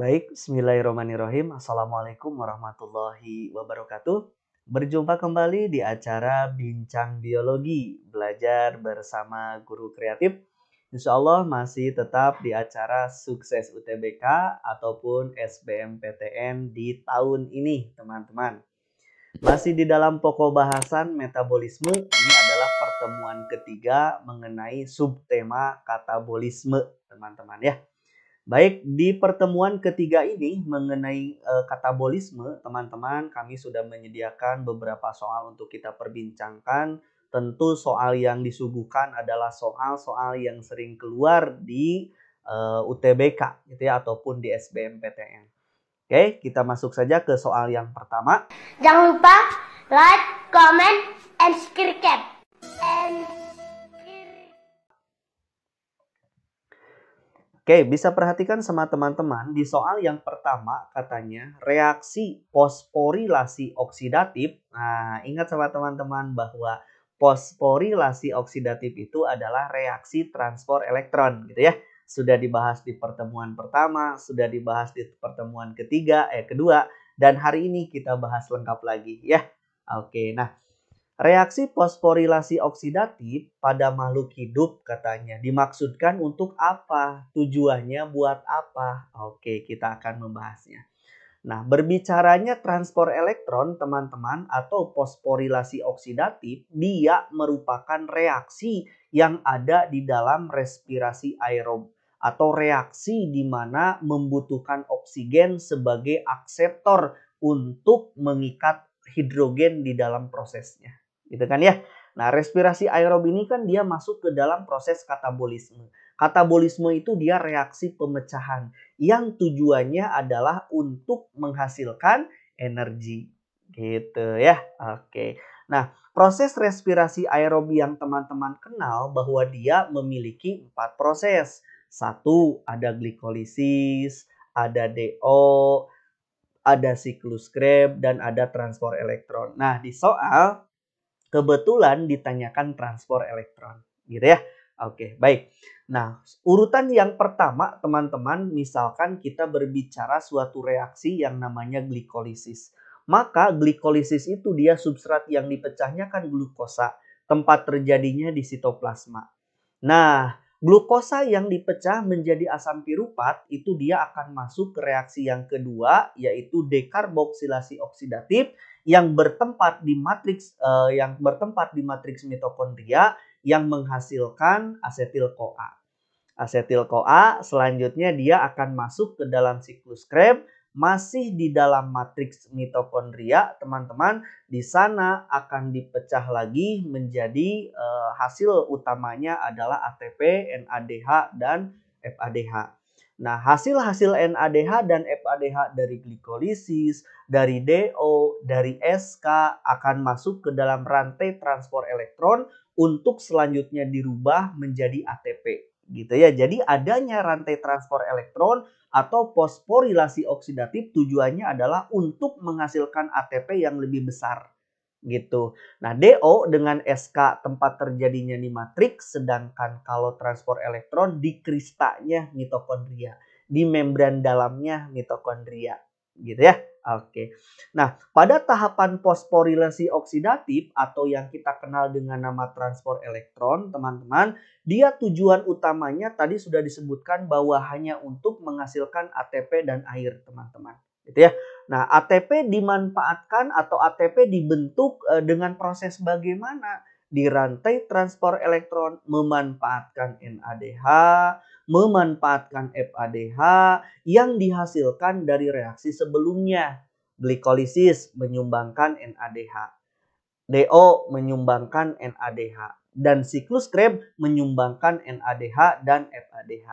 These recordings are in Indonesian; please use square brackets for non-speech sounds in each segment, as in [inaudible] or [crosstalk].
Baik, bismillahirrahmanirrahim. Assalamualaikum warahmatullahi wabarakatuh. Berjumpa kembali di acara Bincang Biologi, belajar bersama guru kreatif. Insya Allah masih tetap di acara Sukses UTBK ataupun SBMPTN di tahun ini, teman-teman. Masih di dalam pokok bahasan metabolisme, ini adalah pertemuan ketiga mengenai subtema katabolisme, teman-teman ya. Baik, di pertemuan ketiga ini mengenai e, katabolisme, teman-teman, kami sudah menyediakan beberapa soal untuk kita perbincangkan. Tentu soal yang disuguhkan adalah soal-soal yang sering keluar di e, eh, UTBK gitu ya ataupun di SBMPTN. Oke, kita masuk saja ke soal yang pertama. Jangan lupa like, comment, and subscribe. And Oke, bisa perhatikan sama teman-teman di soal yang pertama katanya reaksi fosforilasi oksidatif. Nah, ingat sama teman-teman bahwa fosforilasi oksidatif itu adalah reaksi transfer elektron gitu ya. Sudah dibahas di pertemuan pertama, sudah dibahas di pertemuan ketiga eh kedua dan hari ini kita bahas lengkap lagi ya. Oke, nah Reaksi fosforilasi oksidatif pada makhluk hidup katanya dimaksudkan untuk apa? Tujuannya buat apa? Oke, kita akan membahasnya. Nah, berbicaranya transport elektron, teman-teman, atau fosforilasi oksidatif, dia merupakan reaksi yang ada di dalam respirasi aerob atau reaksi di mana membutuhkan oksigen sebagai akseptor untuk mengikat hidrogen di dalam prosesnya gitu kan ya. Nah, respirasi aerob ini kan dia masuk ke dalam proses katabolisme. Katabolisme itu dia reaksi pemecahan yang tujuannya adalah untuk menghasilkan energi. Gitu ya. Oke. Nah, proses respirasi aerob yang teman-teman kenal bahwa dia memiliki empat proses. Satu, ada glikolisis, ada DO, ada siklus Krebs dan ada transport elektron. Nah, di soal kebetulan ditanyakan transfer elektron gitu ya. Oke, baik. Nah, urutan yang pertama teman-teman, misalkan kita berbicara suatu reaksi yang namanya glikolisis. Maka glikolisis itu dia substrat yang dipecahnya kan glukosa, tempat terjadinya di sitoplasma. Nah, glukosa yang dipecah menjadi asam pirupat itu dia akan masuk ke reaksi yang kedua yaitu dekarboksilasi oksidatif yang bertempat di matriks uh, yang bertempat di matriks mitokondria yang menghasilkan asetil CoA. Asetil CoA selanjutnya dia akan masuk ke dalam siklus Krebs masih di dalam matriks mitokondria, teman-teman, di sana akan dipecah lagi menjadi uh, hasil utamanya adalah ATP, NADH, dan FADH. Nah, hasil-hasil NADH dan FADH dari glikolisis, dari DO, dari SK akan masuk ke dalam rantai transport elektron untuk selanjutnya dirubah menjadi ATP gitu ya. Jadi adanya rantai transport elektron atau fosforilasi oksidatif tujuannya adalah untuk menghasilkan ATP yang lebih besar gitu. Nah, DO dengan SK tempat terjadinya di matriks sedangkan kalau transport elektron di kristanya mitokondria, di membran dalamnya mitokondria gitu ya. Oke. Nah, pada tahapan fosforilasi oksidatif atau yang kita kenal dengan nama transport elektron, teman-teman, dia tujuan utamanya tadi sudah disebutkan bahwa hanya untuk menghasilkan ATP dan air, teman-teman gitu ya. Nah, ATP dimanfaatkan atau ATP dibentuk eh, dengan proses bagaimana di rantai transport elektron memanfaatkan NADH, memanfaatkan FADH yang dihasilkan dari reaksi sebelumnya. Glikolisis menyumbangkan NADH, DO menyumbangkan NADH, dan siklus Krebs menyumbangkan NADH dan FADH.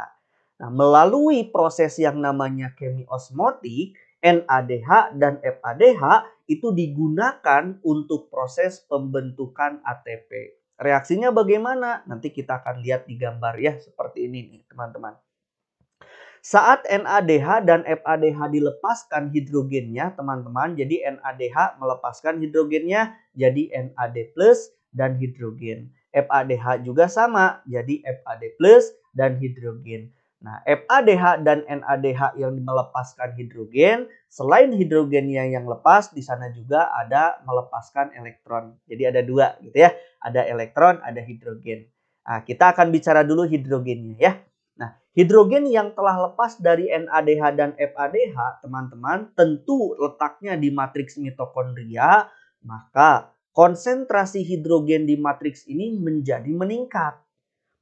Nah, melalui proses yang namanya kemiosmotik, NADH dan FADH itu digunakan untuk proses pembentukan ATP. Reaksinya bagaimana? Nanti kita akan lihat di gambar ya seperti ini nih teman-teman. Saat NADH dan FADH dilepaskan hidrogennya teman-teman, jadi NADH melepaskan hidrogennya jadi NAD+ dan hidrogen. FADH juga sama, jadi FAD+ dan hidrogen. Nah, FADH dan NADH yang melepaskan hidrogen, selain hidrogennya yang lepas, di sana juga ada melepaskan elektron. Jadi ada dua gitu ya, ada elektron, ada hidrogen. Nah, kita akan bicara dulu hidrogennya ya. Nah, hidrogen yang telah lepas dari NADH dan FADH, teman-teman, tentu letaknya di matriks mitokondria, maka konsentrasi hidrogen di matriks ini menjadi meningkat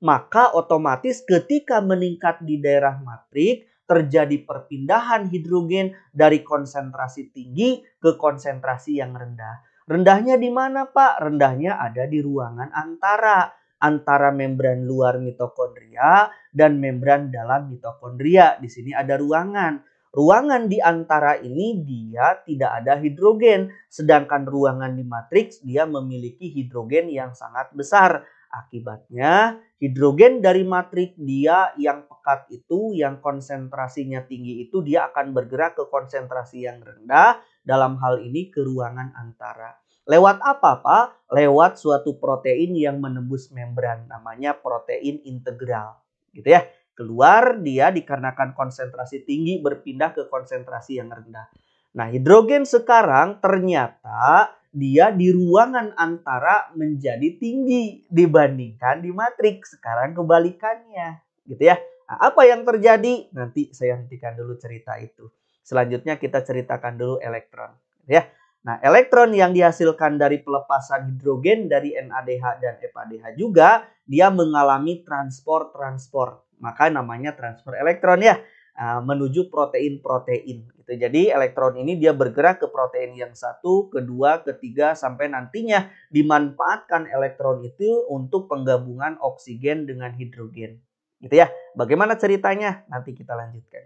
maka otomatis ketika meningkat di daerah matrik terjadi perpindahan hidrogen dari konsentrasi tinggi ke konsentrasi yang rendah. Rendahnya di mana, Pak? Rendahnya ada di ruangan antara antara membran luar mitokondria dan membran dalam mitokondria. Di sini ada ruangan. Ruangan di antara ini dia tidak ada hidrogen, sedangkan ruangan di matriks dia memiliki hidrogen yang sangat besar. Akibatnya hidrogen dari matrik dia yang pekat itu yang konsentrasinya tinggi itu dia akan bergerak ke konsentrasi yang rendah dalam hal ini ke ruangan antara. Lewat apa Pak? Lewat suatu protein yang menembus membran namanya protein integral. Gitu ya. Keluar dia dikarenakan konsentrasi tinggi berpindah ke konsentrasi yang rendah. Nah hidrogen sekarang ternyata dia di ruangan antara menjadi tinggi dibandingkan di matriks. Sekarang kebalikannya, gitu ya. Nah, apa yang terjadi? Nanti saya hentikan dulu cerita itu. Selanjutnya kita ceritakan dulu elektron, gitu ya. Nah, elektron yang dihasilkan dari pelepasan hidrogen dari NADH dan FADH e juga dia mengalami transport-transport. Maka namanya transfer elektron ya, ah, menuju protein-protein Gitu. Jadi elektron ini dia bergerak ke protein yang satu, kedua, ketiga sampai nantinya dimanfaatkan elektron itu untuk penggabungan oksigen dengan hidrogen. Gitu ya. Bagaimana ceritanya? Nanti kita lanjutkan.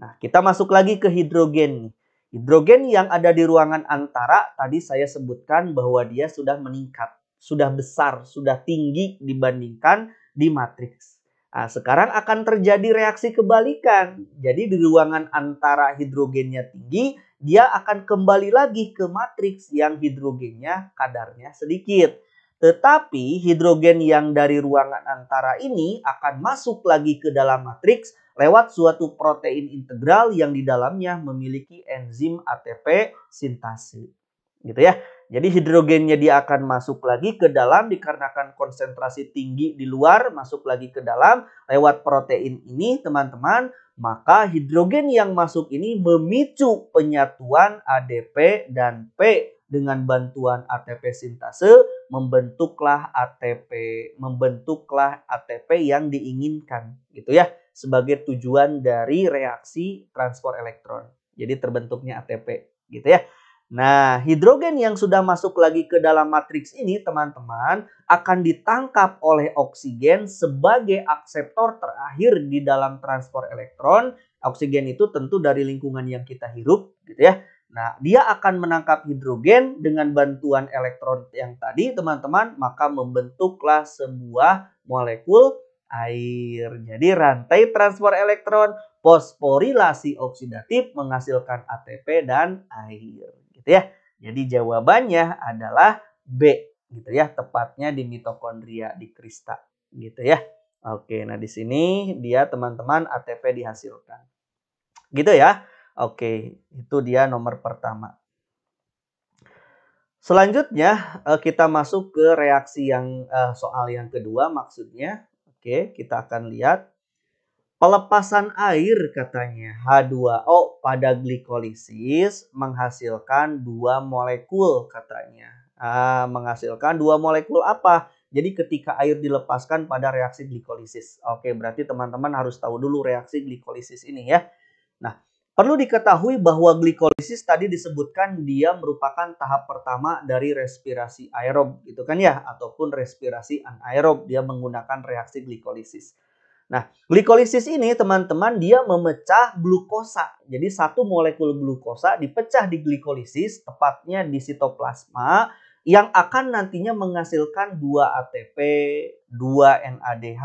Nah, kita masuk lagi ke hidrogen Hidrogen yang ada di ruangan antara tadi saya sebutkan bahwa dia sudah meningkat, sudah besar, sudah tinggi dibandingkan di matriks. Nah, sekarang akan terjadi reaksi kebalikan. Jadi di ruangan antara hidrogennya tinggi, dia akan kembali lagi ke matriks yang hidrogennya kadarnya sedikit. Tetapi hidrogen yang dari ruangan antara ini akan masuk lagi ke dalam matriks lewat suatu protein integral yang di dalamnya memiliki enzim ATP sintase. Gitu ya. Jadi hidrogennya dia akan masuk lagi ke dalam dikarenakan konsentrasi tinggi di luar masuk lagi ke dalam lewat protein ini teman-teman. Maka hidrogen yang masuk ini memicu penyatuan ADP dan P dengan bantuan ATP sintase membentuklah ATP membentuklah ATP yang diinginkan gitu ya sebagai tujuan dari reaksi transport elektron. Jadi terbentuknya ATP gitu ya. Nah, hidrogen yang sudah masuk lagi ke dalam matriks ini, teman-teman, akan ditangkap oleh oksigen sebagai akseptor terakhir di dalam transport elektron. Oksigen itu tentu dari lingkungan yang kita hirup, gitu ya. Nah, dia akan menangkap hidrogen dengan bantuan elektron yang tadi, teman-teman, maka membentuklah sebuah molekul air. Jadi rantai transport elektron fosforilasi oksidatif menghasilkan ATP dan air gitu ya. Jadi jawabannya adalah B gitu ya, tepatnya di mitokondria di krista gitu ya. Oke, nah di sini dia teman-teman ATP dihasilkan. Gitu ya. Oke, itu dia nomor pertama. Selanjutnya eh, kita masuk ke reaksi yang eh, soal yang kedua maksudnya. Oke, kita akan lihat Pelepasan air katanya H2O pada glikolisis menghasilkan dua molekul katanya. Ah, menghasilkan dua molekul apa? Jadi ketika air dilepaskan pada reaksi glikolisis. Oke, berarti teman-teman harus tahu dulu reaksi glikolisis ini ya. Nah, perlu diketahui bahwa glikolisis tadi disebutkan dia merupakan tahap pertama dari respirasi aerob gitu kan ya ataupun respirasi anaerob dia menggunakan reaksi glikolisis. Nah, glikolisis ini teman-teman dia memecah glukosa. Jadi satu molekul glukosa dipecah di glikolisis, tepatnya di sitoplasma yang akan nantinya menghasilkan dua ATP, dua NADH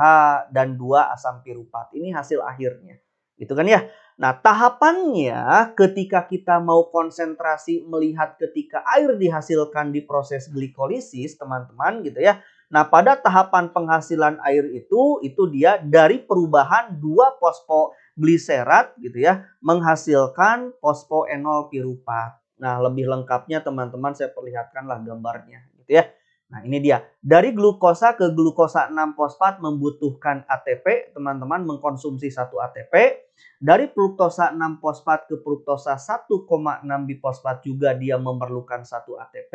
dan dua asam pirupat. Ini hasil akhirnya. Gitu kan ya? Nah, tahapannya ketika kita mau konsentrasi melihat ketika air dihasilkan di proses glikolisis, teman-teman gitu ya Nah, pada tahapan penghasilan air itu itu dia dari perubahan dua pospo gliserat gitu ya menghasilkan pospo enol pirupat. Nah, lebih lengkapnya teman-teman saya perlihatkanlah gambarnya gitu ya. Nah, ini dia. Dari glukosa ke glukosa 6 fosfat membutuhkan ATP, teman-teman mengkonsumsi satu ATP. Dari fruktosa 6 fosfat ke fruktosa 1,6 bifosfat juga dia memerlukan satu ATP.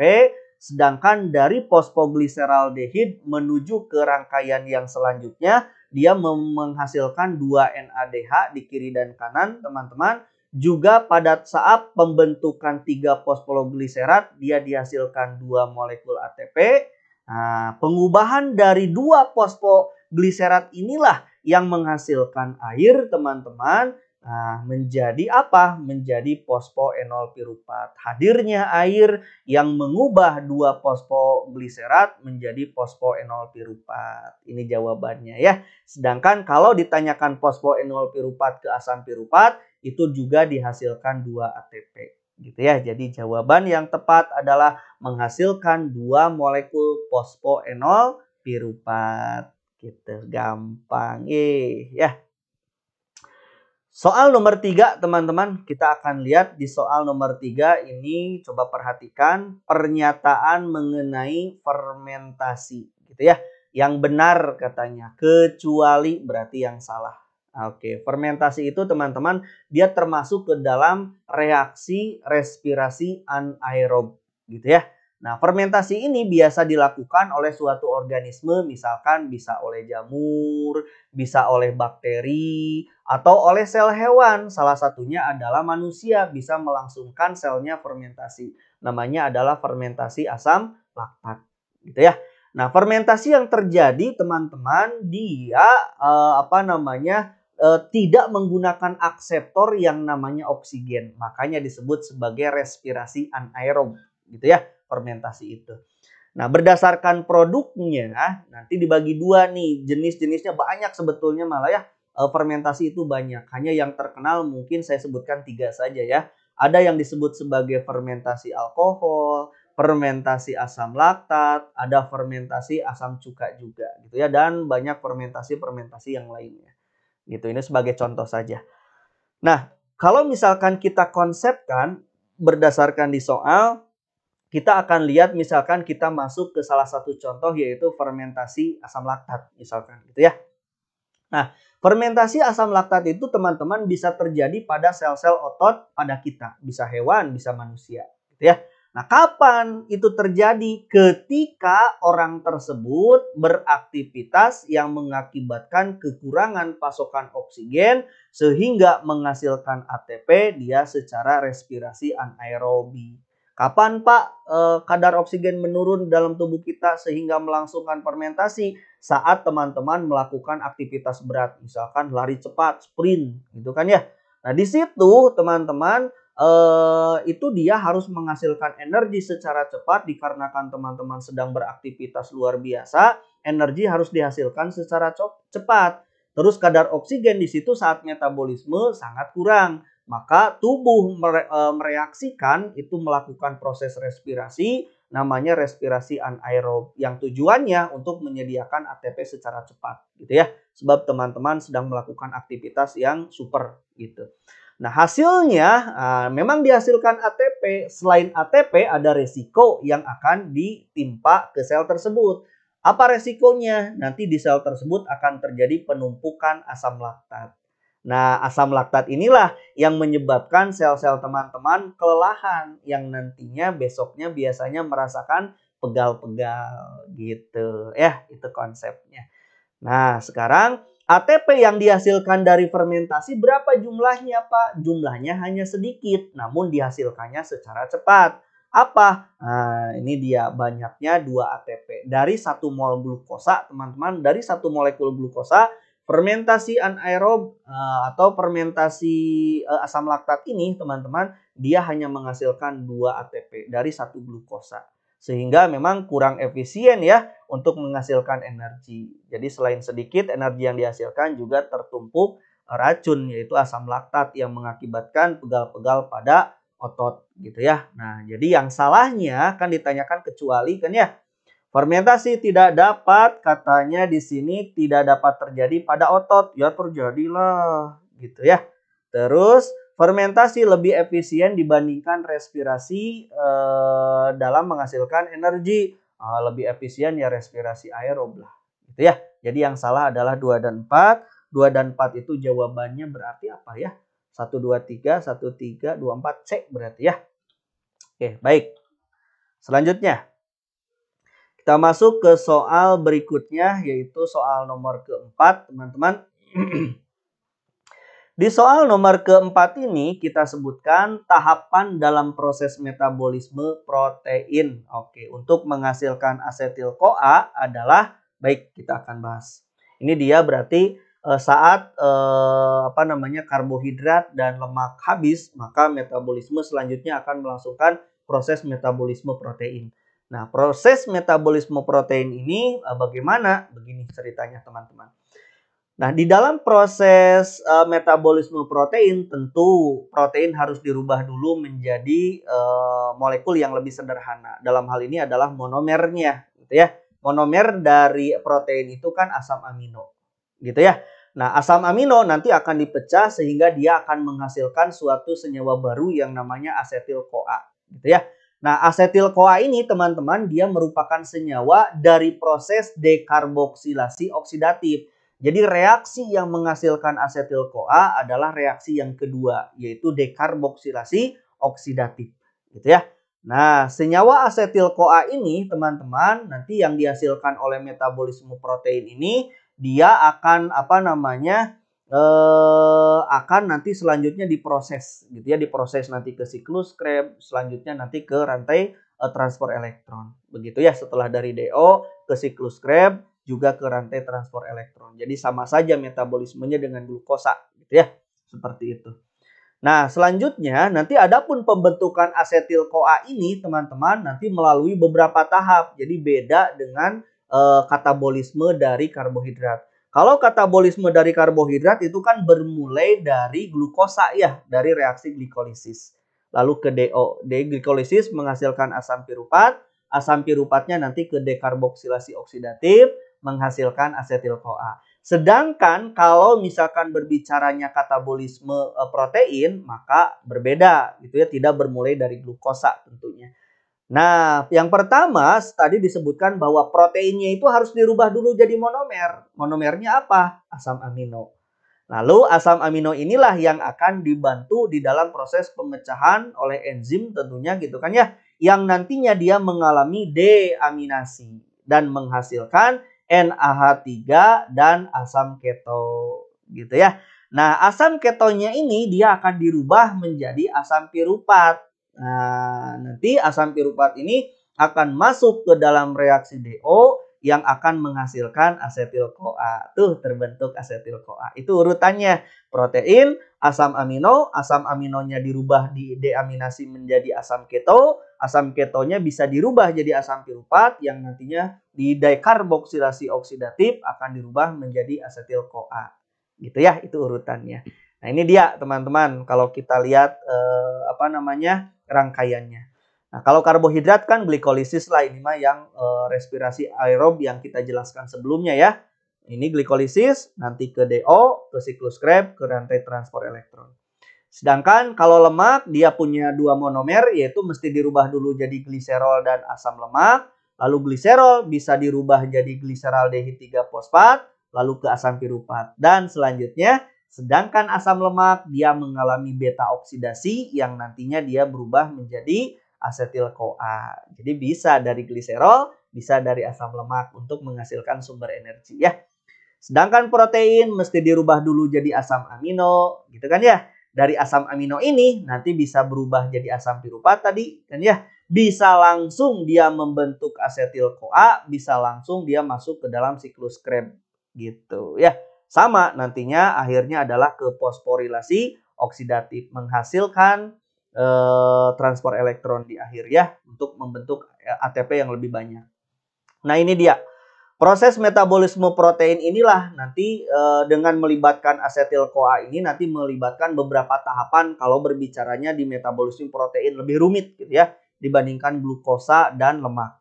Sedangkan dari fosfogliseraldehid menuju ke rangkaian yang selanjutnya, dia menghasilkan dua NADH di kiri dan kanan, teman-teman. Juga pada saat pembentukan tiga fosfogliserat dia dihasilkan dua molekul ATP. Nah, pengubahan dari 2 fosfogliserat inilah yang menghasilkan air, teman-teman. Nah, menjadi apa? Menjadi pospo enol pirupat. Hadirnya air yang mengubah dua pospo gliserat menjadi pospo enol pirupat. Ini jawabannya ya. Sedangkan kalau ditanyakan pospo enol pirupat ke asam pirupat, itu juga dihasilkan dua ATP. Gitu ya. Jadi jawaban yang tepat adalah menghasilkan dua molekul pospo enol pirupat. Gitu, gampang. Eh, ya. Soal nomor tiga, teman-teman, kita akan lihat di soal nomor tiga ini. Coba perhatikan pernyataan mengenai fermentasi, gitu ya. Yang benar katanya, kecuali berarti yang salah. Oke, fermentasi itu teman-teman dia termasuk ke dalam reaksi respirasi anaerob, gitu ya. Nah, fermentasi ini biasa dilakukan oleh suatu organisme, misalkan bisa oleh jamur, bisa oleh bakteri, atau oleh sel hewan. Salah satunya adalah manusia bisa melangsungkan selnya fermentasi. Namanya adalah fermentasi asam laktat. Gitu ya. Nah, fermentasi yang terjadi teman-teman dia eh, apa namanya? Eh, tidak menggunakan akseptor yang namanya oksigen. Makanya disebut sebagai respirasi anaerob, gitu ya, fermentasi itu. Nah, berdasarkan produknya nanti dibagi dua nih, jenis-jenisnya banyak sebetulnya malah ya. Eh, fermentasi itu banyak. Hanya yang terkenal mungkin saya sebutkan tiga saja ya. Ada yang disebut sebagai fermentasi alkohol, fermentasi asam laktat, ada fermentasi asam cuka juga gitu ya dan banyak fermentasi-fermentasi yang lainnya. Gitu. Ini sebagai contoh saja. Nah, kalau misalkan kita konsepkan berdasarkan di soal kita akan lihat misalkan kita masuk ke salah satu contoh yaitu fermentasi asam laktat misalkan gitu ya. Nah, Fermentasi asam laktat itu teman-teman bisa terjadi pada sel-sel otot pada kita, bisa hewan, bisa manusia, gitu ya. Nah, kapan itu terjadi? Ketika orang tersebut beraktivitas yang mengakibatkan kekurangan pasokan oksigen sehingga menghasilkan ATP dia secara respirasi anaerobi. Kapan Pak eh, kadar oksigen menurun dalam tubuh kita sehingga melangsungkan fermentasi? saat teman-teman melakukan aktivitas berat, misalkan lari cepat, sprint, gitu kan ya. Nah, di situ teman-teman eh, itu dia harus menghasilkan energi secara cepat dikarenakan teman-teman sedang beraktivitas luar biasa, energi harus dihasilkan secara cepat. Terus kadar oksigen di situ saat metabolisme sangat kurang. Maka tubuh eh, mereaksikan itu melakukan proses respirasi namanya respirasi anaerob yang tujuannya untuk menyediakan ATP secara cepat gitu ya sebab teman-teman sedang melakukan aktivitas yang super gitu. Nah hasilnya uh, memang dihasilkan ATP selain ATP ada resiko yang akan ditimpa ke sel tersebut. Apa resikonya? Nanti di sel tersebut akan terjadi penumpukan asam laktat. Nah, asam laktat inilah yang menyebabkan sel-sel teman-teman kelelahan yang nantinya besoknya biasanya merasakan pegal-pegal gitu. Ya, itu konsepnya. Nah, sekarang ATP yang dihasilkan dari fermentasi berapa jumlahnya, Pak? Jumlahnya hanya sedikit, namun dihasilkannya secara cepat. Apa? Nah, ini dia banyaknya 2 ATP. Dari satu mol glukosa, teman-teman, dari satu molekul glukosa Fermentasi anaerob eh, atau fermentasi eh, asam laktat ini teman-teman dia hanya menghasilkan 2 ATP dari satu glukosa. Sehingga memang kurang efisien ya untuk menghasilkan energi. Jadi selain sedikit energi yang dihasilkan juga tertumpuk racun yaitu asam laktat yang mengakibatkan pegal-pegal pada otot gitu ya. Nah, jadi yang salahnya kan ditanyakan kecuali kan ya Fermentasi tidak dapat katanya di sini tidak dapat terjadi pada otot. Ya terjadilah gitu ya. Terus fermentasi lebih efisien dibandingkan respirasi eh, dalam menghasilkan energi. Eh, lebih efisien ya respirasi aerob lah. Gitu ya. Jadi yang salah adalah 2 dan 4. 2 dan 4 itu jawabannya berarti apa ya? 1 2 3 1 3 2 4 C berarti ya. Oke, baik. Selanjutnya kita masuk ke soal berikutnya yaitu soal nomor keempat teman-teman. [clears throat] Di soal nomor keempat ini kita sebutkan tahapan dalam proses metabolisme protein. Oke, untuk menghasilkan asetil CoA adalah baik kita akan bahas. Ini dia berarti eh, saat eh, apa namanya karbohidrat dan lemak habis, maka metabolisme selanjutnya akan melangsungkan proses metabolisme protein. Nah, proses metabolisme protein ini eh, bagaimana? Begini ceritanya teman-teman. Nah, di dalam proses uh, metabolisme protein tentu protein harus dirubah dulu menjadi uh, molekul yang lebih sederhana. Dalam hal ini adalah monomernya, gitu ya. Monomer dari protein itu kan asam amino, gitu ya. Nah, asam amino nanti akan dipecah sehingga dia akan menghasilkan suatu senyawa baru yang namanya asetil coa gitu ya. Nah, asetil koa ini teman-teman dia merupakan senyawa dari proses dekarboksilasi oksidatif. Jadi reaksi yang menghasilkan asetil koa adalah reaksi yang kedua yaitu dekarboksilasi oksidatif. Gitu ya. Nah, senyawa asetil koa ini teman-teman nanti yang dihasilkan oleh metabolisme protein ini dia akan apa namanya? eh, akan nanti selanjutnya diproses gitu ya diproses nanti ke siklus krem selanjutnya nanti ke rantai eh, transfer elektron begitu ya setelah dari DO ke siklus krem juga ke rantai transfer elektron jadi sama saja metabolismenya dengan glukosa gitu ya seperti itu nah selanjutnya nanti adapun pembentukan asetil CoA ini teman-teman nanti melalui beberapa tahap jadi beda dengan eh, katabolisme dari karbohidrat kalau katabolisme dari karbohidrat itu kan bermulai dari glukosa ya, dari reaksi glikolisis. Lalu ke DO. Glikolisis menghasilkan asam pirupat, asam pirupatnya nanti ke dekarboksilasi oksidatif menghasilkan asetil CoA. Sedangkan kalau misalkan berbicaranya katabolisme eh, protein, maka berbeda gitu ya, tidak bermulai dari glukosa tentunya. Nah, yang pertama tadi disebutkan bahwa proteinnya itu harus dirubah dulu jadi monomer. Monomernya apa? Asam amino. Lalu asam amino inilah yang akan dibantu di dalam proses pemecahan oleh enzim tentunya gitu kan ya. Yang nantinya dia mengalami deaminasi dan menghasilkan NAH3 dan asam keto gitu ya. Nah asam ketonya ini dia akan dirubah menjadi asam pirupat Nah, nanti asam piruvat ini akan masuk ke dalam reaksi DO yang akan menghasilkan asetil CoA. Tuh terbentuk asetil CoA. Itu urutannya. Protein, asam amino, asam aminonya dirubah di deaminasi menjadi asam keto, asam ketonya bisa dirubah jadi asam piruvat yang nantinya di dikarboksilasi oksidatif akan dirubah menjadi asetil CoA. Gitu ya, itu urutannya. Nah, ini dia teman-teman kalau kita lihat eh, apa namanya rangkaiannya. Nah, kalau karbohidrat kan glikolisis lah ini mah yang eh, respirasi aerob yang kita jelaskan sebelumnya ya. Ini glikolisis, nanti ke DO, ke siklus Krebs, ke rantai transport elektron. Sedangkan kalau lemak dia punya dua monomer yaitu mesti dirubah dulu jadi gliserol dan asam lemak. Lalu gliserol bisa dirubah jadi gliseraldehid 3 fosfat, lalu ke asam piruvat dan selanjutnya Sedangkan asam lemak dia mengalami beta oksidasi yang nantinya dia berubah menjadi asetil CoA. Jadi bisa dari gliserol, bisa dari asam lemak untuk menghasilkan sumber energi ya. Sedangkan protein mesti dirubah dulu jadi asam amino, gitu kan ya. Dari asam amino ini nanti bisa berubah jadi asam pirupat tadi, kan ya. Bisa langsung dia membentuk asetil CoA, bisa langsung dia masuk ke dalam siklus Krebs gitu ya. Sama nantinya akhirnya adalah ke fosforilasi oksidatif menghasilkan e, eh, transport elektron di akhir ya untuk membentuk eh, ATP yang lebih banyak. Nah, ini dia. Proses metabolisme protein inilah nanti e, dengan melibatkan asetil CoA ini nanti melibatkan beberapa tahapan kalau berbicaranya di metabolisme protein lebih rumit gitu ya dibandingkan glukosa dan lemak.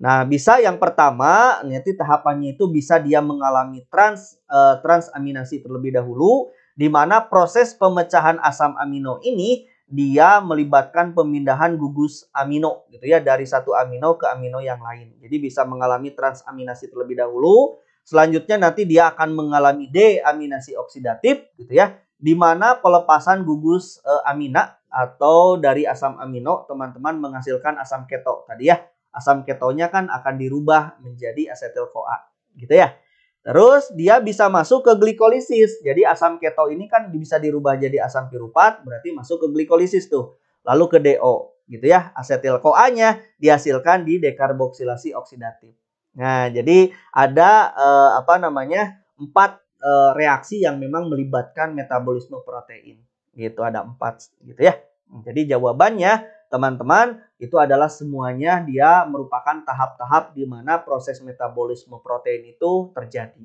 Nah, bisa yang pertama, nanti tahapannya itu bisa dia mengalami trans uh, transaminasi terlebih dahulu di mana proses pemecahan asam amino ini dia melibatkan pemindahan gugus amino gitu ya dari satu amino ke amino yang lain. Jadi bisa mengalami transaminasi terlebih dahulu. Selanjutnya nanti dia akan mengalami deaminasi oksidatif gitu ya di mana pelepasan gugus uh, amina atau dari asam amino teman-teman menghasilkan asam keto tadi ya asam ketonya kan akan dirubah menjadi asetil CoA gitu ya. Terus dia bisa masuk ke glikolisis. Jadi asam keto ini kan bisa dirubah jadi asam pirupat, berarti masuk ke glikolisis tuh. Lalu ke DO gitu ya. Asetil CoA-nya dihasilkan di dekarboksilasi oksidatif. Nah, jadi ada eh, apa namanya? empat eh, reaksi yang memang melibatkan metabolisme protein. Gitu ada empat gitu ya. Jadi jawabannya teman-teman itu adalah semuanya dia merupakan tahap-tahap di mana proses metabolisme protein itu terjadi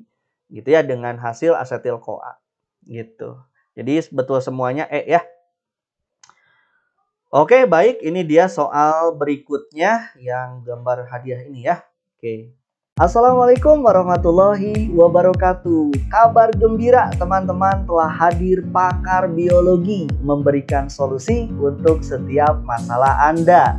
gitu ya dengan hasil asetil koa gitu. Jadi betul semuanya eh ya. Oke, baik ini dia soal berikutnya yang gambar hadiah ini ya. Oke. Assalamualaikum warahmatullahi wabarakatuh. Kabar gembira, teman-teman telah hadir pakar biologi memberikan solusi untuk setiap masalah Anda.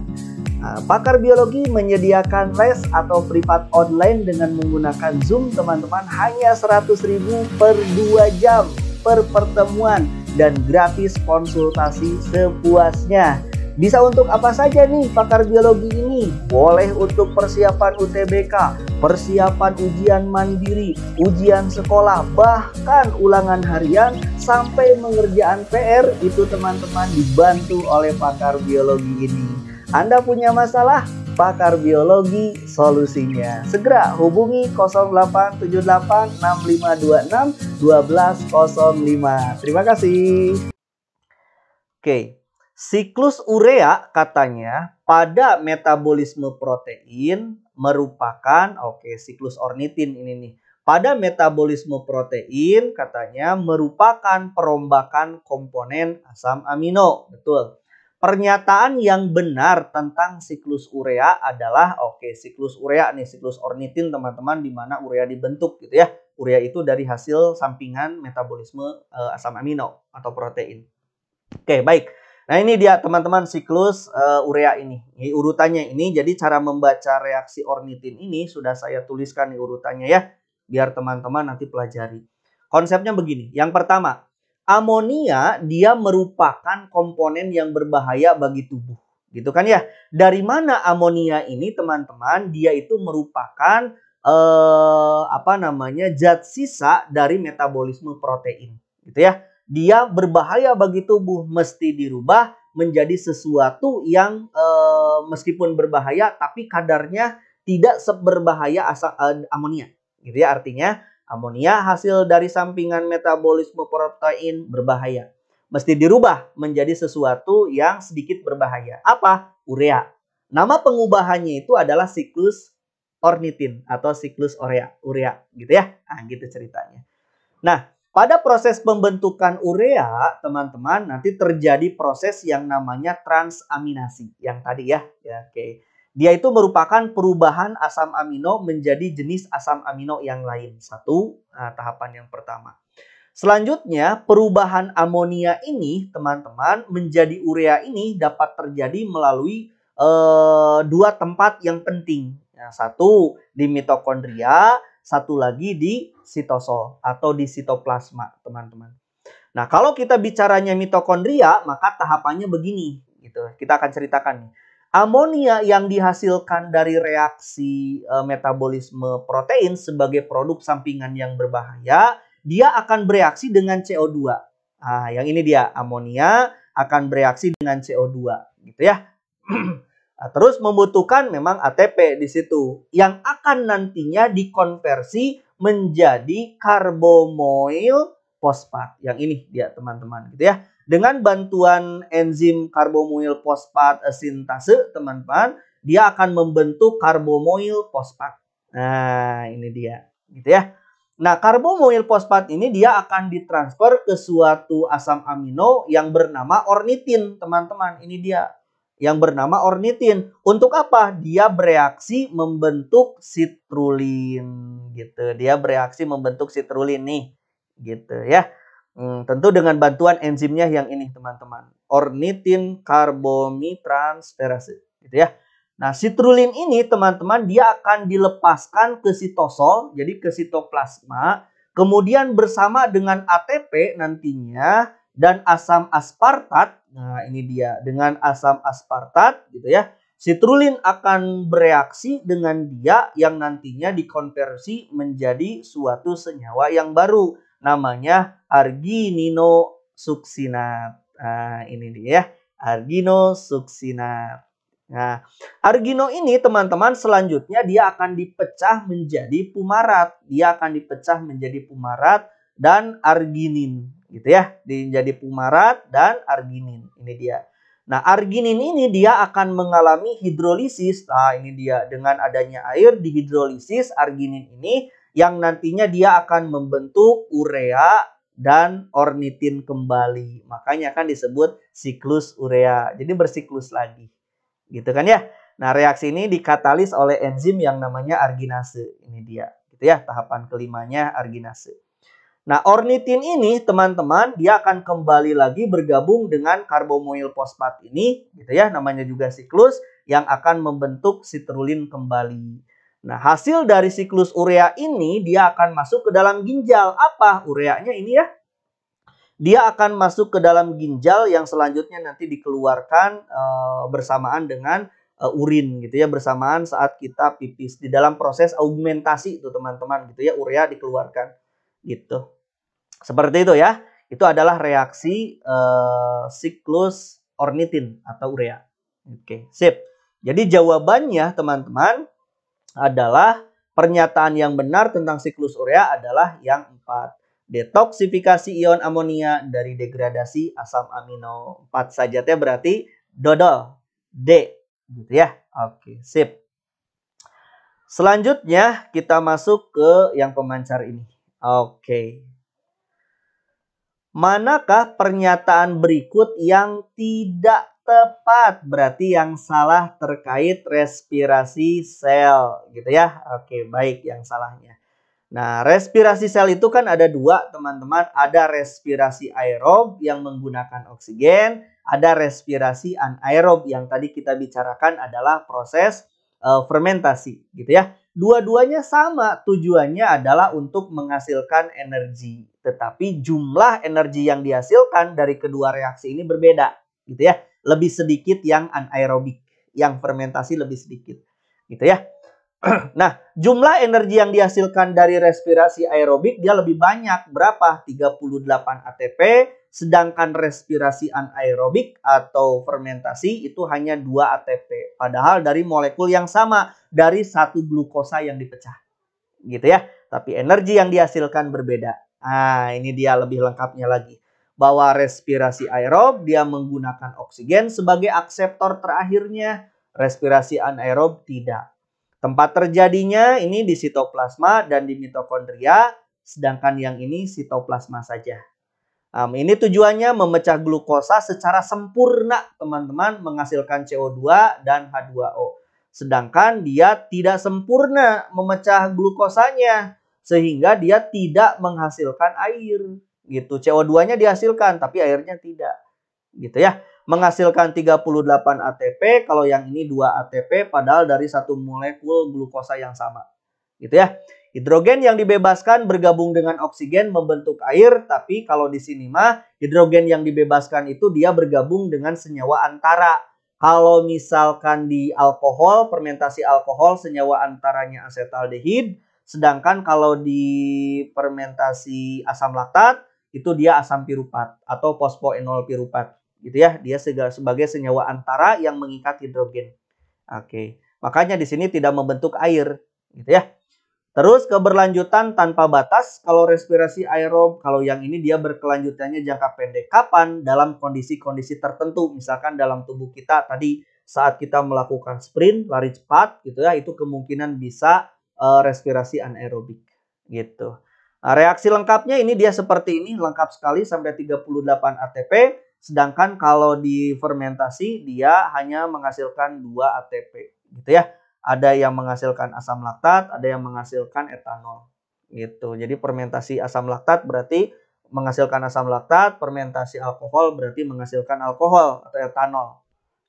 Ah, pakar biologi menyediakan les atau privat online dengan menggunakan Zoom, teman-teman, hanya 100.000 per 2 jam per pertemuan dan gratis konsultasi sepuasnya. Bisa untuk apa saja nih pakar biologi ini? Boleh untuk persiapan UTBK, persiapan ujian mandiri, ujian sekolah, bahkan ulangan harian sampai mengerjaan PR itu teman-teman dibantu oleh pakar biologi ini. Anda punya masalah? Pakar Biologi solusinya. Segera hubungi 087865261205. Terima kasih. Oke, Siklus urea katanya pada metabolisme protein merupakan oke okay, siklus ornitin ini nih. Pada metabolisme protein katanya merupakan perombakan komponen asam amino. Betul. Pernyataan yang benar tentang siklus urea adalah oke okay, siklus urea nih siklus ornitin teman-teman di mana urea dibentuk gitu ya. Urea itu dari hasil sampingan metabolisme uh, asam amino atau protein. Oke, okay, baik. Nah ini dia teman-teman siklus uh, urea ini. ini. Urutannya ini, jadi cara membaca reaksi ornitin ini sudah saya tuliskan nih urutannya ya. Biar teman-teman nanti pelajari. Konsepnya begini, yang pertama, amonia dia merupakan komponen yang berbahaya bagi tubuh. Gitu kan ya. Dari mana amonia ini teman-teman, dia itu merupakan eh, apa namanya zat sisa dari metabolisme protein. Gitu ya dia berbahaya bagi tubuh mesti dirubah menjadi sesuatu yang e, meskipun berbahaya tapi kadarnya tidak seberbahaya asal e, eh, amonia. Gitu ya artinya amonia hasil dari sampingan metabolisme protein berbahaya. Mesti dirubah menjadi sesuatu yang sedikit berbahaya. Apa? Urea. Nama pengubahannya itu adalah siklus ornitin atau siklus urea, urea gitu ya. Nah, gitu ceritanya. Nah, pada proses pembentukan urea, teman-teman, nanti terjadi proses yang namanya transaminasi. Yang tadi ya, ya oke. Okay. Dia itu merupakan perubahan asam amino menjadi jenis asam amino yang lain. Satu, nah, tahapan yang pertama. Selanjutnya, perubahan amonia ini, teman-teman, menjadi urea ini dapat terjadi melalui eh, dua tempat yang penting. Nah, satu, di mitokondria satu lagi di sitosol atau di sitoplasma, teman-teman. Nah, kalau kita bicaranya mitokondria, maka tahapannya begini, gitu. Kita akan ceritakan nih. Amonia yang dihasilkan dari reaksi e, metabolisme protein sebagai produk sampingan yang berbahaya, dia akan bereaksi dengan CO2. Nah, yang ini dia, amonia akan bereaksi dengan CO2, gitu ya. [clears throat] Nah, terus membutuhkan memang ATP di situ yang akan nantinya dikonversi menjadi karbomoil fosfat yang ini dia teman-teman gitu ya. Dengan bantuan enzim karbomoil fosfat sintase teman-teman, dia akan membentuk karbomoil fosfat. Nah, ini dia gitu ya. Nah, karbomoil fosfat ini dia akan ditransfer ke suatu asam amino yang bernama ornitin, teman-teman. Ini dia yang bernama ornitin. Untuk apa? Dia bereaksi membentuk sitrulin gitu. Dia bereaksi membentuk sitrulin nih gitu ya. Hmm, tentu dengan bantuan enzimnya yang ini teman-teman. Ornitin karbomitransferase gitu ya. Nah, sitrulin ini teman-teman dia akan dilepaskan ke sitosol, jadi ke sitoplasma, kemudian bersama dengan ATP nantinya dan asam aspartat. Nah, ini dia dengan asam aspartat gitu ya. Citrulin akan bereaksi dengan dia yang nantinya dikonversi menjadi suatu senyawa yang baru namanya arginosuksinat. Nah, ini dia ya, arginosuksinat. Nah, argino ini teman-teman selanjutnya dia akan dipecah menjadi pumarat. Dia akan dipecah menjadi pumarat dan arginin gitu ya, jadi pumarat dan arginin. Ini dia. Nah, arginin ini dia akan mengalami hidrolisis. Nah, ini dia dengan adanya air di hidrolisis arginin ini yang nantinya dia akan membentuk urea dan ornitin kembali. Makanya akan disebut siklus urea. Jadi bersiklus lagi. Gitu kan ya. Nah, reaksi ini dikatalis oleh enzim yang namanya arginase. Ini dia. Gitu ya, tahapan kelimanya arginase. Nah, ornitin ini teman-teman dia akan kembali lagi bergabung dengan karbomoil fosfat ini gitu ya, namanya juga siklus yang akan membentuk sitrulin kembali. Nah, hasil dari siklus urea ini dia akan masuk ke dalam ginjal. Apa ureanya ini ya? Dia akan masuk ke dalam ginjal yang selanjutnya nanti dikeluarkan e, bersamaan dengan e, urin gitu ya, bersamaan saat kita pipis di dalam proses augmentasi itu teman-teman gitu ya, urea dikeluarkan gitu. Seperti itu ya. Itu adalah reaksi uh, siklus ornitin atau urea. Oke, sip. Jadi jawabannya teman-teman adalah pernyataan yang benar tentang siklus urea adalah yang 4 detoksifikasi ion amonia dari degradasi asam amino 4 saja teh berarti dodol D gitu ya. Oke, sip. Selanjutnya kita masuk ke yang pemancar ini. Oke. Manakah pernyataan berikut yang tidak tepat? Berarti yang salah terkait respirasi sel, gitu ya. Oke, baik yang salahnya. Nah, respirasi sel itu kan ada dua, teman-teman. Ada respirasi aerob yang menggunakan oksigen, ada respirasi anaerob yang tadi kita bicarakan adalah proses e, fermentasi, gitu ya. Dua-duanya sama, tujuannya adalah untuk menghasilkan energi tetapi jumlah energi yang dihasilkan dari kedua reaksi ini berbeda gitu ya lebih sedikit yang anaerobik yang fermentasi lebih sedikit gitu ya [clears throat] nah jumlah energi yang dihasilkan dari respirasi aerobik dia lebih banyak berapa 38 ATP sedangkan respirasi anaerobik atau fermentasi itu hanya 2 ATP padahal dari molekul yang sama dari satu glukosa yang dipecah gitu ya tapi energi yang dihasilkan berbeda Nah, ini dia lebih lengkapnya lagi. Bahwa respirasi aerob dia menggunakan oksigen sebagai akseptor terakhirnya, respirasi anaerob tidak. Tempat terjadinya ini di sitoplasma dan di mitokondria, sedangkan yang ini sitoplasma saja. Um, ini tujuannya memecah glukosa secara sempurna, teman-teman, menghasilkan CO2 dan H2O. Sedangkan dia tidak sempurna memecah glukosanya sehingga dia tidak menghasilkan air gitu. CO2-nya dihasilkan tapi airnya tidak. Gitu ya. Menghasilkan 38 ATP kalau yang ini 2 ATP padahal dari satu molekul glukosa yang sama. Gitu ya. Hidrogen yang dibebaskan bergabung dengan oksigen membentuk air, tapi kalau di sini mah hidrogen yang dibebaskan itu dia bergabung dengan senyawa antara. Kalau misalkan di alkohol, fermentasi alkohol senyawa antaranya asetaldehid, Sedangkan kalau di fermentasi asam laktat itu dia asam pirupat atau fosfoenol pirupat gitu ya. Dia sebagai senyawa antara yang mengikat hidrogen. Oke. Makanya di sini tidak membentuk air gitu ya. Terus keberlanjutan tanpa batas kalau respirasi aerob kalau yang ini dia berkelanjutannya jangka pendek kapan dalam kondisi-kondisi tertentu misalkan dalam tubuh kita tadi saat kita melakukan sprint lari cepat gitu ya itu kemungkinan bisa uh, respirasi anaerobik gitu. Nah, reaksi lengkapnya ini dia seperti ini lengkap sekali sampai 38 ATP sedangkan kalau difermentasi dia hanya menghasilkan 2 ATP gitu ya. Ada yang menghasilkan asam laktat, ada yang menghasilkan etanol gitu. Jadi fermentasi asam laktat berarti menghasilkan asam laktat, fermentasi alkohol berarti menghasilkan alkohol atau etanol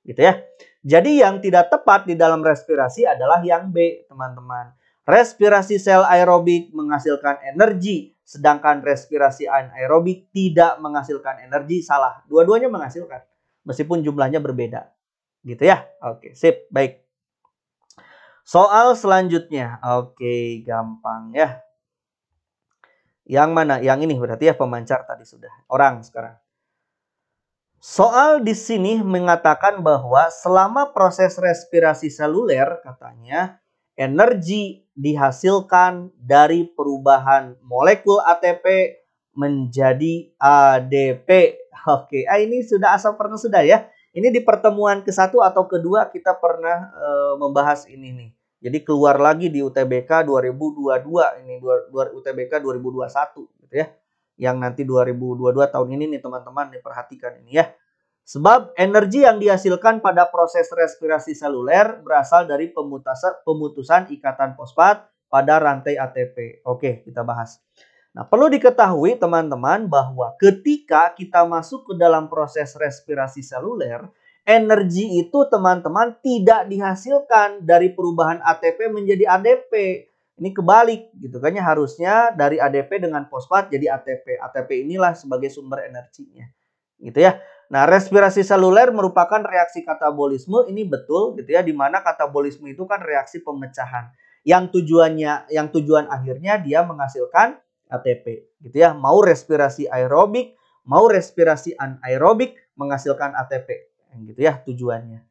gitu ya. Jadi yang tidak tepat di dalam respirasi adalah yang B, teman-teman. Respirasi sel aerobik menghasilkan energi, sedangkan respirasi anaerobik tidak menghasilkan energi. Salah, dua-duanya menghasilkan, meskipun jumlahnya berbeda. Gitu ya? Oke, sip, baik. Soal selanjutnya, oke, gampang ya. Yang mana? Yang ini berarti ya pemancar tadi sudah. Orang sekarang. Soal di sini mengatakan bahwa selama proses respirasi seluler katanya energi dihasilkan dari perubahan molekul ATP menjadi ADP. Oke, ah, ini sudah asal pernah sudah ya. Ini di pertemuan ke-1 atau ke kedua kita pernah e, membahas ini nih. Jadi keluar lagi di UTBK 2022 ini dua, UTBK 2021 gitu ya. Yang nanti 2022 tahun ini nih teman-teman diperhatikan ini ya. Sebab energi yang dihasilkan pada proses respirasi seluler berasal dari pemutasan, pemutusan ikatan fosfat pada rantai ATP. Oke, kita bahas. Nah, perlu diketahui teman-teman bahwa ketika kita masuk ke dalam proses respirasi seluler, energi itu teman-teman tidak dihasilkan dari perubahan ATP menjadi ADP. Ini kebalik gitu kan ya harusnya dari ADP dengan fosfat jadi ATP. ATP inilah sebagai sumber energinya. Gitu ya. Nah, respirasi seluler merupakan reaksi katabolisme ini betul gitu ya di mana katabolisme itu kan reaksi pemecahan yang tujuannya yang tujuan akhirnya dia menghasilkan ATP gitu ya. Mau respirasi aerobik, mau respirasi anaerobik menghasilkan ATP gitu ya tujuannya.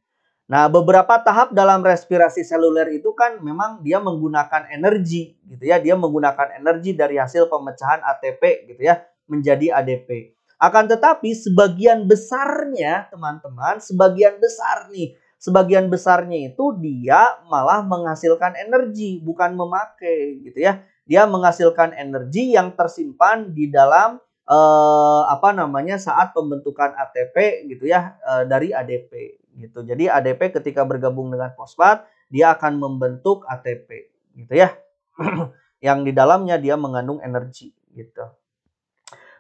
Nah, beberapa tahap dalam respirasi seluler itu kan memang dia menggunakan energi gitu ya. Dia menggunakan energi dari hasil pemecahan ATP gitu ya menjadi ADP. Akan tetapi sebagian besarnya teman-teman, sebagian besar nih, sebagian besarnya itu dia malah menghasilkan energi bukan memakai gitu ya. Dia menghasilkan energi yang tersimpan di dalam eh, apa namanya saat pembentukan ATP gitu ya eh, dari ADP gitu. Jadi ADP ketika bergabung dengan fosfat dia akan membentuk ATP gitu ya. [clears throat] yang di dalamnya dia mengandung energi gitu.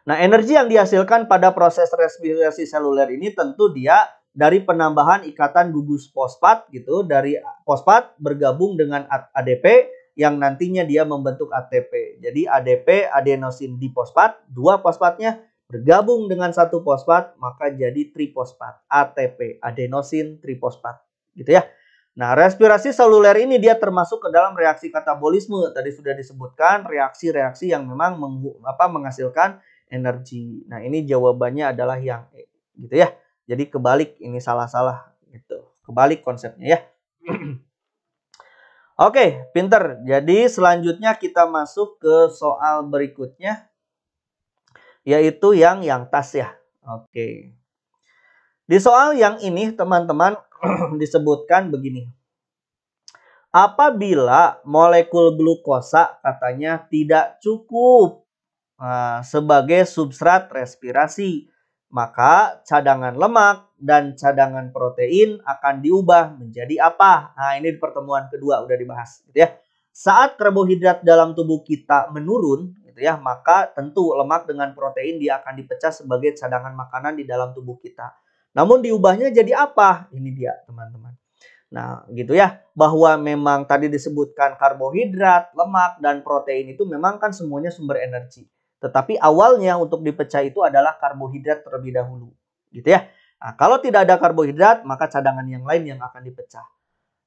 Nah, energi yang dihasilkan pada proses respirasi seluler ini tentu dia dari penambahan ikatan gugus fosfat gitu dari fosfat bergabung dengan ADP yang nantinya dia membentuk ATP. Jadi ADP adenosin difosfat, dua fosfatnya bergabung dengan satu fosfat maka jadi trifosfat ATP adenosin trifosfat gitu ya. Nah, respirasi seluler ini dia termasuk ke dalam reaksi katabolisme tadi sudah disebutkan reaksi-reaksi yang memang meng, apa menghasilkan energi. Nah, ini jawabannya adalah yang E gitu ya. Jadi kebalik ini salah-salah gitu. Kebalik konsepnya ya. [clears throat] Oke, pinter. Jadi selanjutnya kita masuk ke soal berikutnya yaitu yang yang tas ya. Oke. Di soal yang ini teman-teman [clears throat] disebutkan begini. Apabila molekul glukosa katanya tidak cukup Ah, sebagai substrat respirasi. Maka cadangan lemak dan cadangan protein akan diubah menjadi apa? Nah, ini di pertemuan kedua udah dibahas gitu ya. Saat karbohidrat dalam tubuh kita menurun gitu ya, maka tentu lemak dengan protein dia akan dipecah sebagai cadangan makanan di dalam tubuh kita. Namun diubahnya jadi apa? Ini dia, teman-teman. Nah, gitu ya, bahwa memang tadi disebutkan karbohidrat, lemak, dan protein itu memang kan semuanya sumber energi. Tetapi awalnya untuk dipecah itu adalah karbohidrat terlebih dahulu, gitu ya. Nah, kalau tidak ada karbohidrat, maka cadangan yang lain yang akan dipecah.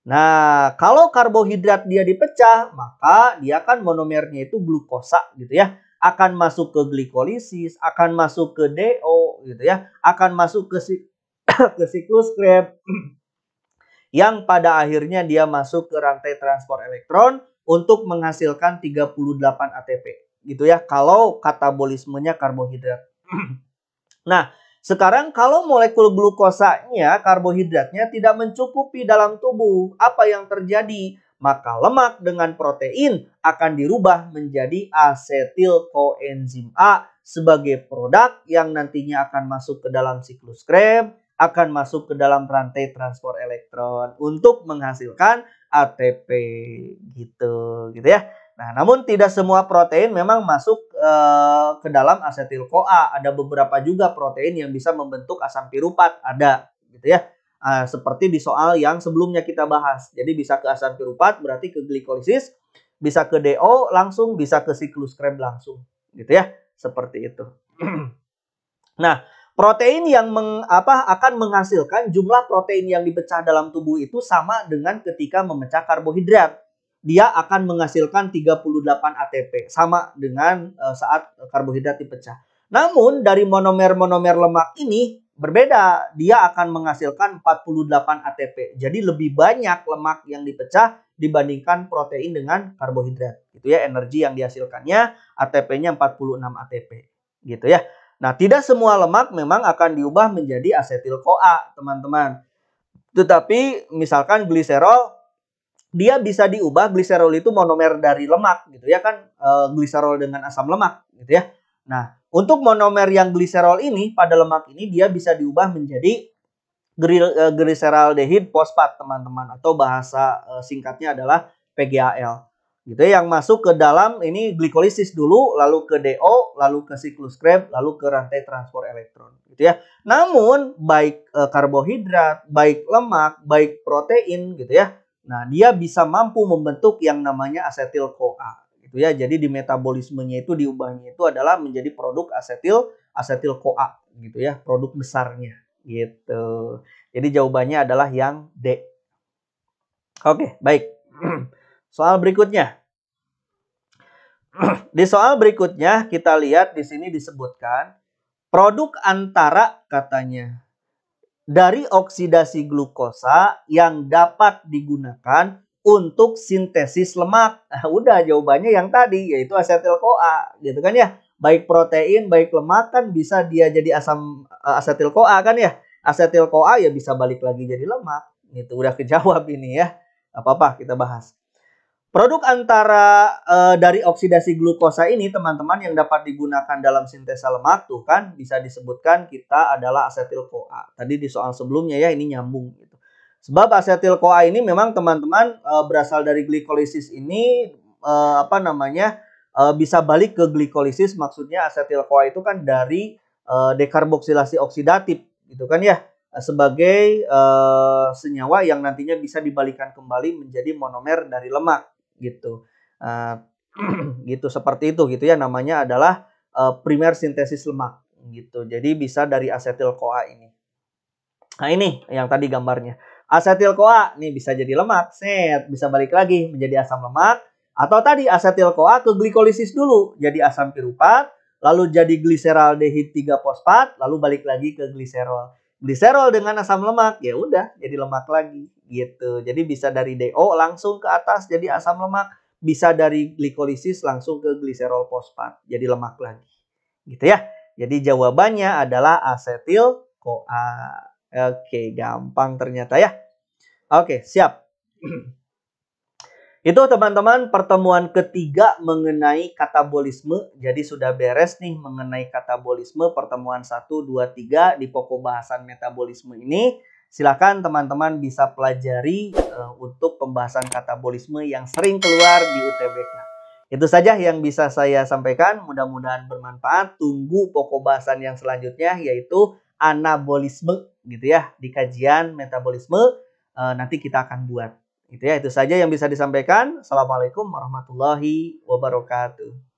Nah, kalau karbohidrat dia dipecah, maka dia kan monomernya itu glukosa gitu ya. Akan masuk ke glikolisis, akan masuk ke DO gitu ya. Akan masuk ke, si [coughs] ke siklus Krebs. [coughs] yang pada akhirnya dia masuk ke rantai transport elektron untuk menghasilkan 38 ATP gitu ya kalau katabolismenya karbohidrat. [clears throat] nah, sekarang kalau molekul glukosanya karbohidratnya tidak mencukupi dalam tubuh, apa yang terjadi? Maka lemak dengan protein akan dirubah menjadi asetil koenzim A sebagai produk yang nantinya akan masuk ke dalam siklus Krebs, akan masuk ke dalam rantai transport elektron untuk menghasilkan ATP gitu gitu ya. Nah, namun tidak semua protein memang masuk e, ke dalam asetil CoA. Ada beberapa juga protein yang bisa membentuk asam pirupat, ada gitu ya. E, seperti di soal yang sebelumnya kita bahas. Jadi bisa ke asam pirupat berarti ke glikolisis, bisa ke DO langsung, bisa ke siklus krem langsung, gitu ya. Seperti itu. [clears throat] nah, protein yang meng, apa akan menghasilkan jumlah protein yang dipecah dalam tubuh itu sama dengan ketika memecah karbohidrat dia akan menghasilkan 38 ATP sama dengan uh, saat karbohidrat dipecah. Namun dari monomer-monomer lemak ini berbeda, dia akan menghasilkan 48 ATP. Jadi lebih banyak lemak yang dipecah dibandingkan protein dengan karbohidrat. Itu ya, energi yang dihasilkannya ATP-nya 46 ATP. Gitu ya. Nah, tidak semua lemak memang akan diubah menjadi asetil CoA, teman-teman. Tetapi misalkan gliserol dia bisa diubah gliserol itu monomer dari lemak gitu ya kan e, gliserol dengan asam lemak gitu ya. Nah, untuk monomer yang gliserol ini pada lemak ini dia bisa diubah menjadi eh, gliseraldehid fosfat teman-teman atau bahasa e, singkatnya adalah PGAL. Gitu ya, yang masuk ke dalam ini glikolisis dulu lalu ke DO, lalu ke siklus Krebs, lalu ke rantai transport elektron gitu ya. Namun baik e, karbohidrat, baik lemak, baik protein gitu ya Nah, dia bisa mampu membentuk yang namanya asetil CoA gitu ya. Jadi di metabolismenya itu diubahnya itu adalah menjadi produk asetil asetil CoA gitu ya, produk besarnya gitu. Jadi jawabannya adalah yang D. Oke, baik. [clears throat] Soal berikutnya. [clears throat] di soal berikutnya kita lihat di sini disebutkan produk antara katanya dari oksidasi glukosa yang dapat digunakan untuk sintesis lemak. Nah, udah jawabannya yang tadi yaitu asetil CoA gitu kan ya. Baik protein, baik lemak kan bisa dia jadi asam eh, asetil CoA kan ya. Asetil CoA ya bisa balik lagi jadi lemak. Itu udah kejawab ini ya. Apa apa kita bahas. Produk antara e, dari oksidasi glukosa ini teman-teman yang dapat digunakan dalam sintesa lemak tuh kan bisa disebutkan kita adalah asetil CoA. Tadi di soal sebelumnya ya ini nyambung gitu. Sebab asetil CoA ini memang teman-teman e, berasal dari glikolisis ini e, apa namanya e, bisa balik ke glikolisis maksudnya asetil CoA itu kan dari e, dekarboksilasi oksidatif gitu kan ya sebagai uh, senyawa yang nantinya bisa dibalikan kembali menjadi monomer dari lemak gitu. Uh, [clears throat] gitu seperti itu gitu ya namanya adalah uh, primer sintesis lemak gitu. Jadi bisa dari asetil koa ini. Nah, ini yang tadi gambarnya. Asetil koa nih bisa jadi lemak, set, bisa balik lagi menjadi asam lemak atau tadi asetil koa ke glikolisis dulu jadi asam pirupat, lalu jadi gliseraldehid 3 fosfat, lalu balik lagi ke gliserol diserol dengan asam lemak ya udah jadi lemak lagi gitu jadi bisa dari DO langsung ke atas jadi asam lemak bisa dari glikolisis langsung ke gliserol fosfat jadi lemak lagi gitu ya jadi jawabannya adalah asetil CoA oke gampang ternyata ya oke siap [clears throat] Itu teman-teman pertemuan ketiga mengenai katabolisme. Jadi sudah beres nih mengenai katabolisme pertemuan 1, 2, 3 di pokok bahasan metabolisme ini. Silakan teman-teman bisa pelajari uh, untuk pembahasan katabolisme yang sering keluar di UTBK. Itu saja yang bisa saya sampaikan. Mudah-mudahan bermanfaat. Tunggu pokok bahasan yang selanjutnya yaitu anabolisme gitu ya di kajian metabolisme. Eh, nanti kita akan buat. Itu ya, itu saja yang bisa disampaikan. Assalamualaikum warahmatullahi wabarakatuh.